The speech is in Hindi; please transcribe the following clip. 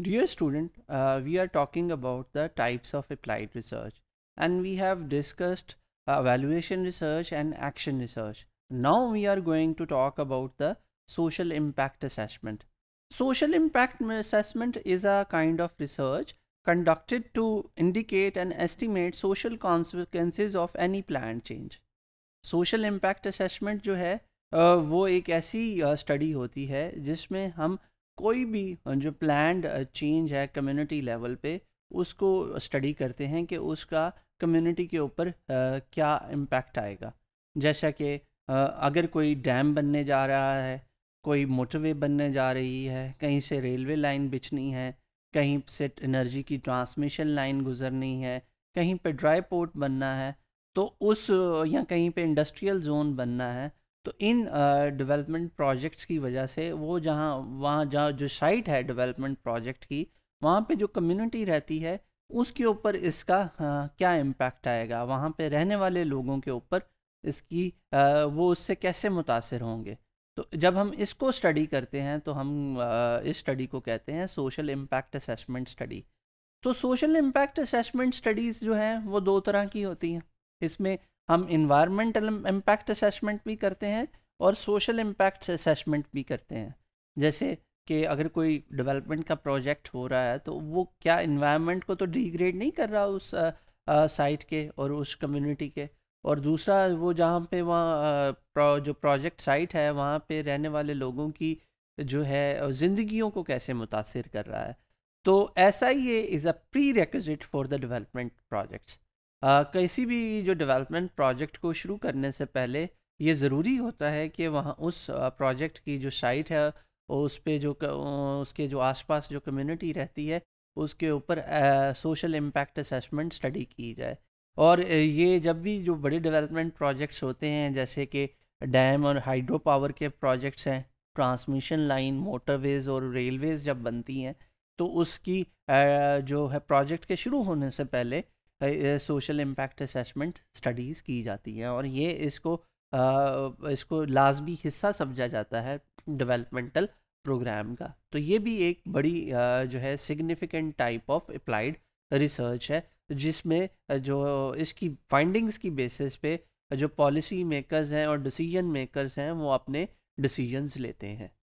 Dear student, uh, we are talking about the types of applied research and we have discussed uh, evaluation research and action research. Now we are going to talk about the social impact assessment. Social impact assessment is a kind of research conducted to indicate and estimate social consequences of any planned change. Social impact assessment जो है uh, वो एक ऐसी स्टडी uh, होती है जिसमें हम कोई भी जो प्लान्ड चेंज है कम्युनिटी लेवल पे उसको स्टडी करते हैं कि उसका कम्युनिटी के ऊपर क्या इम्पैक्ट आएगा जैसा कि अगर कोई डैम बनने जा रहा है कोई मोटरवे बनने जा रही है कहीं से रेलवे लाइन बिछनी है कहीं से एनर्जी की ट्रांसमिशन लाइन गुजरनी है कहीं पे ड्राई पोर्ट बनना है तो उस या कहीं पे इंडस्ट्रियल जोन बनना है तो इन डेवलपमेंट प्रोजेक्ट्स की वजह से वो जहाँ वहाँ जहाँ जो साइट है डेवलपमेंट प्रोजेक्ट की वहाँ पे जो कम्युनिटी रहती है उसके ऊपर इसका आ, क्या इम्पैक्ट आएगा वहाँ पे रहने वाले लोगों के ऊपर इसकी आ, वो उससे कैसे मुतासर होंगे तो जब हम इसको स्टडी करते हैं तो हम आ, इस स्टडी को कहते हैं सोशल इम्पैक्ट असेसमेंट स्टडी तो सोशल इम्पैक्ट असेसमेंट स्टडीज़ जो हैं वो दो तरह की होती हैं इसमें हम इन्वायरमेंटल इम्पैक्ट असेसमेंट भी करते हैं और सोशल इम्पैक्ट असेसमेंट भी करते हैं जैसे कि अगर कोई डेवलपमेंट का प्रोजेक्ट हो रहा है तो वो क्या इन्वायरमेंट को तो डिग्रेड नहीं कर रहा उस साइट के और उस कम्युनिटी के और दूसरा वो जहाँ पे वहाँ प्रो, जो प्रोजेक्ट साइट है वहाँ पे रहने वाले लोगों की जो है ज़िंदगियों को कैसे मुतासर कर रहा है तो ऐसा ये is a prerequisite for the development projects किसी भी जो डेवलपमेंट प्रोजेक्ट को शुरू करने से पहले ये ज़रूरी होता है कि वहाँ उस प्रोजेक्ट की जो साइट है और उस पर जो उसके जो आसपास जो कम्युनिटी रहती है उसके ऊपर सोशल इम्पैक्ट असेसमेंट स्टडी की जाए और ये जब भी जो बड़े डेवलपमेंट प्रोजेक्ट्स होते हैं जैसे कि डैम और हाइड्रो पावर के प्रोजेक्ट्स हैं ट्रांसमिशन लाइन मोटरवेज़ और रेलवेज़ जब बनती हैं तो उसकी जो है प्रोजेक्ट के शुरू होने से पहले सोशल इम्पैक्ट असेसमेंट स्टडीज़ की जाती हैं और ये इसको आ, इसको लाजमी हिस्सा समझा जाता है डेवलपमेंटल प्रोग्राम का तो ये भी एक बड़ी आ, जो है significant type of applied research है जिसमें जो इसकी फाइंडिंग्स की बेसिस पे जो पॉलिसी मेकर्स हैं और डिसीजन मेकर्स हैं वो अपने डिसीजंस लेते हैं